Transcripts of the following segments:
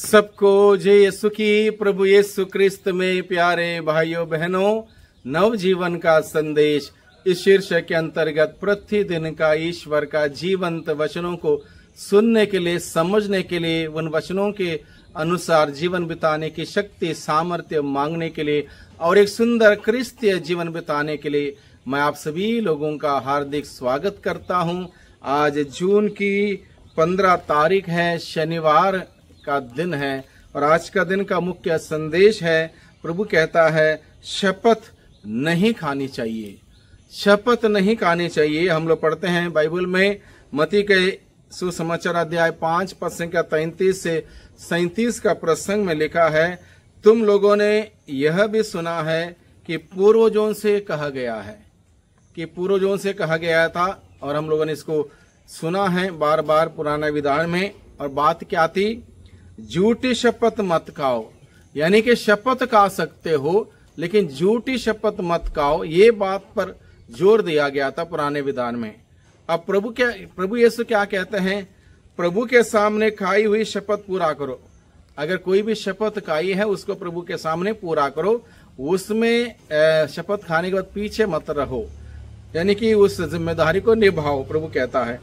सबको जय यीशु की प्रभु यीशु क्रिस्त में प्यारे भाइयों बहनों नव जीवन का संदेश इस शीर्षक के अंतर्गत प्रतिदिन का ईश्वर का जीवंत वचनों को सुनने के लिए समझने के लिए उन वचनों के अनुसार जीवन बिताने की शक्ति सामर्थ्य मांगने के लिए और एक सुंदर क्रिस्तीय जीवन बिताने के लिए मैं आप सभी लोगों का हार्दिक स्वागत करता हूं आज जून की पंद्रह तारीख है शनिवार का दिन है और आज का दिन का मुख्य संदेश है प्रभु कहता है शपथ नहीं खानी चाहिए शपथ नहीं खानी चाहिए हम लोग पढ़ते हैं बाइबल में मती के सुसमाचार अध्याय पांच प्रसंग संख्या तैतीस से सैतीस का प्रसंग में लिखा है तुम लोगों ने यह भी सुना है कि पूर्वजों से कहा गया है कि पूर्वजों से कहा गया था और हम लोगों ने इसको सुना है बार बार पुराना विधान में और बात क्या थी झूठी शपथ मत खाओ यानी कि शपथ खा सकते हो लेकिन झूठी शपथ मत खाओ ये बात पर जोर दिया गया था पुराने विधान में अब प्रभु क्या प्रभु यीशु क्या कहते हैं प्रभु के सामने खाई हुई शपथ पूरा करो अगर कोई भी शपथ खाई है उसको प्रभु के सामने पूरा करो उसमें शपथ खाने के बाद पीछे मत रहो यानी कि उस जिम्मेदारी को निभाओ प्रभु कहता है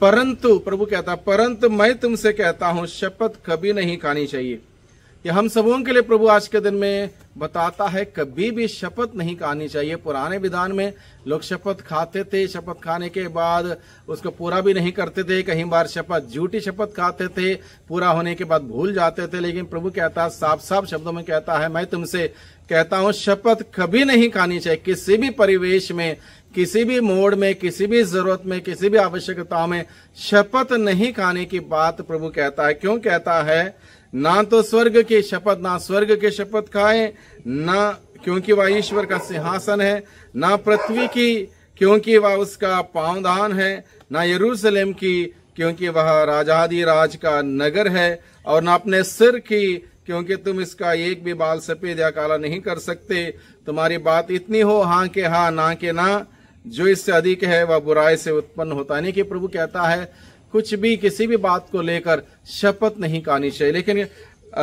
परंतु प्रभु कहता परंतु मैं तुमसे कहता हूं शपथ कभी नहीं खानी चाहिए कि हम सबों के लिए प्रभु आज के दिन में बताता है कभी भी शपथ नहीं खानी चाहिए पुराने विधान में लोग शपथ खाते थे शपथ खाने के बाद उसको पूरा भी नहीं करते थे कहीं बार शपथ झूठी शपथ खाते थे पूरा होने के बाद भूल जाते थे लेकिन प्रभु कहता है साफ साफ शब्दों में कहता है मैं तुमसे कहता हूं शपथ कभी नहीं खानी चाहिए किसी भी परिवेश में किसी भी मोड़ में किसी भी जरूरत में किसी भी आवश्यकता में शपथ नहीं खाने की बात प्रभु कहता है क्यों कहता है ना तो स्वर्ग की शपथ ना स्वर्ग के शपथ खाए ना क्योंकि वह ईश्वर का सिंहासन है ना पृथ्वी की क्योंकि वह उसका पावधान है ना यरूशलेम की क्योंकि वह राजाधि राज का नगर है और ना अपने सिर की क्योंकि तुम इसका एक भी बाल सफेद या काला नहीं कर सकते तुम्हारी बात इतनी हो हा के हाँ ना के ना जो इससे अधिक है वह बुराई से उत्पन्न होता नहीं कि प्रभु कहता है कुछ भी किसी भी बात को लेकर शपथ नहीं खानी चाहिए लेकिन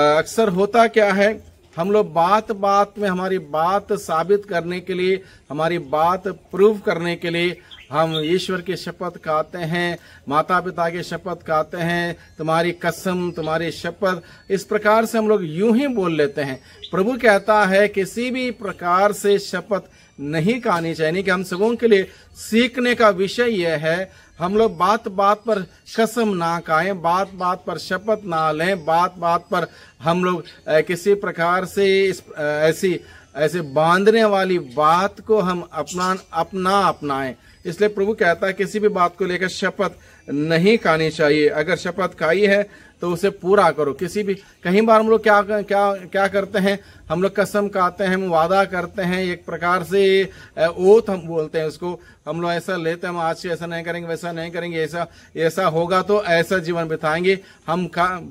अक्सर होता क्या है हम लोग बात बात में हमारी बात साबित करने के लिए हमारी बात प्रूव करने के लिए हम ईश्वर की शपथ खाते हैं माता पिता की शपथ खाते हैं तुम्हारी कसम तुम्हारी शपथ इस प्रकार से हम लोग यूं ही बोल लेते हैं प्रभु कहता है किसी भी प्रकार से शपथ नहीं कहानी चाहिए कि हम सगों के लिए सीखने का विषय यह है हम लोग बात बात पर कसम ना खाएं बात बात पर शपथ ना लें बात बात पर हम लोग किसी प्रकार से इस ऐसी ऐसे बांधने वाली बात को हम अपना अपना अपनाएं इसलिए प्रभु कहता है किसी भी बात को लेकर शपथ नहीं खानी चाहिए अगर शपथ खाई है तो उसे पूरा करो किसी भी कहीं बार हम लोग क्या क्या क्या करते हैं हम लोग कसम खाते हैं हम वादा करते हैं एक प्रकार से ओथ हम बोलते हैं उसको हम लोग ऐसा लेते हैं हम आज से ऐसा नहीं करेंगे वैसा नहीं करेंगे ऐसा ऐसा होगा तो ऐसा जीवन बिताएंगे हम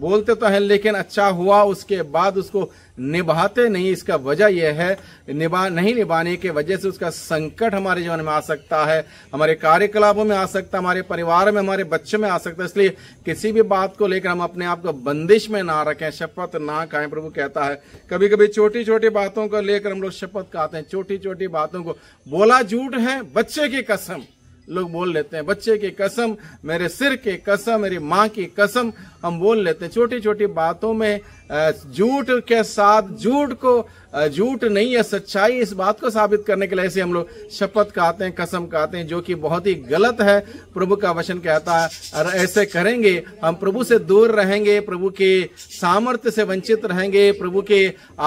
बोलते तो हैं लेकिन अच्छा हुआ उसके बाद उसको निभाते नहीं इसका वजह यह है निभा नहीं निभाने के वजह से उसका संकट हमारे जीवन में आ सकता है हमारे कार्यकलापों में आ सकता है हमारे परिवार में हमारे बच्चों में आ सकता है इसलिए किसी भी बात को लेकर हम अपने अपने आप को बंदिश में ना रखें शपथ ना खाएं प्रभु कहता है कभी कभी छोटी छोटी बातों को लेकर हम लोग शपथ खाते हैं छोटी छोटी बातों को बोला झूठ है बच्चे की कसम लोग बोल लेते हैं बच्चे की कसम मेरे सिर की कसम मेरी माँ की कसम हम बोल लेते हैं छोटी छोटी बातों में झूठ के साथ झूठ को झूठ नहीं है सच्चाई इस बात को साबित करने के लिए ऐसे हम लोग शपथ कहते हैं कसम कहते हैं जो कि बहुत ही गलत है प्रभु का वचन कहता है और ऐसे करेंगे हम प्रभु से दूर रहेंगे प्रभु के सामर्थ्य से वंचित रहेंगे प्रभु के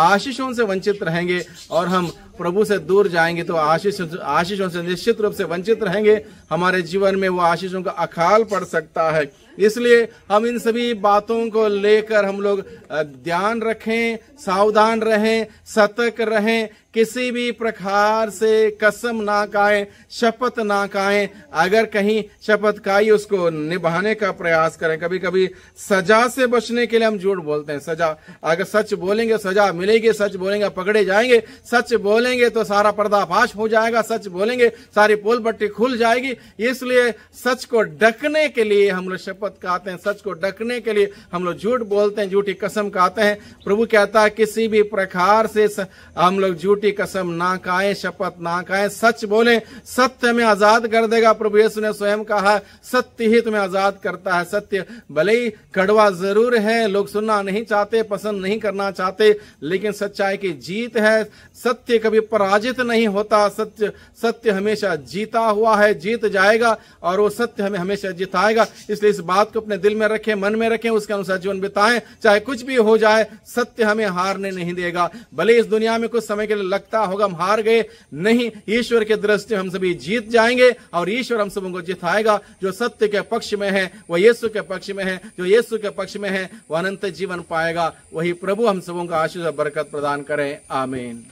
आशीषों से वंचित रहेंगे और हम प्रभु से दूर जाएंगे तो आशीष आशीषों से निश्चित रूप से वंचित रहेंगे हमारे जीवन में वो आशीषों का अकाल पड़ सकता है इसलिए हम इन सभी बातों को लेकर हम लोग ध्यान रखें सावधान रहें सतर्क रहें किसी भी प्रकार से कसम ना खाए शपथ ना खाए अगर कहीं शपथ खाई उसको निभाने का प्रयास करें कभी कभी सजा से बचने के लिए हम झूठ बोलते हैं सजा अगर सच बोलेंगे सजा मिलेगी सच बोलेंगे पकड़े जाएंगे सच बोलेंगे तो सारा पर्दाफाश हो जाएगा सच बोलेंगे सारी पोल पट्टी खुल जाएगी इसलिए सच को डकने के लिए हम लोग शपथ खाते हैं सच को डकने के लिए हम लोग झूठ बोलते हैं झूठी कसम खाते हैं प्रभु कहता है किसी भी प्रकार से हम लोग झूठी झूठी कसम ना खाए शपथ ना खाए सच बोले सत्य में आजाद कर देगा प्रभु यीशु ने स्वयं कहा सत्य ही तुम्हें आजाद करता है सत्य भले ही कड़वा जरूर है लोग सुनना नहीं चाहते पसंद नहीं करना चाहते लेकिन सच्चाई की जीत है सत्य कभी पराजित नहीं होता सत्य सत्य हमेशा जीता हुआ है जीत जाएगा और वो सत्य हमें हमेशा जिताएगा इसलिए इस बात को अपने दिल में रखें मन में रखें उसके अनुसार जीवन बिताएं चाहे कुछ भी हो जाए सत्य हमें हारने नहीं देगा भले इस दुनिया में कुछ समय के लिए लगता होगा हम हार गए नहीं ईश्वर के दृष्टि हम सभी जीत जाएंगे और ईश्वर हम सबको जिताएगा जो सत्य के पक्ष में है वह यीशु के पक्ष में है जो यीशु के पक्ष में है वह अनंत जीवन पाएगा वही प्रभु हम सबों का आशीष और बरकत प्रदान करें आमीन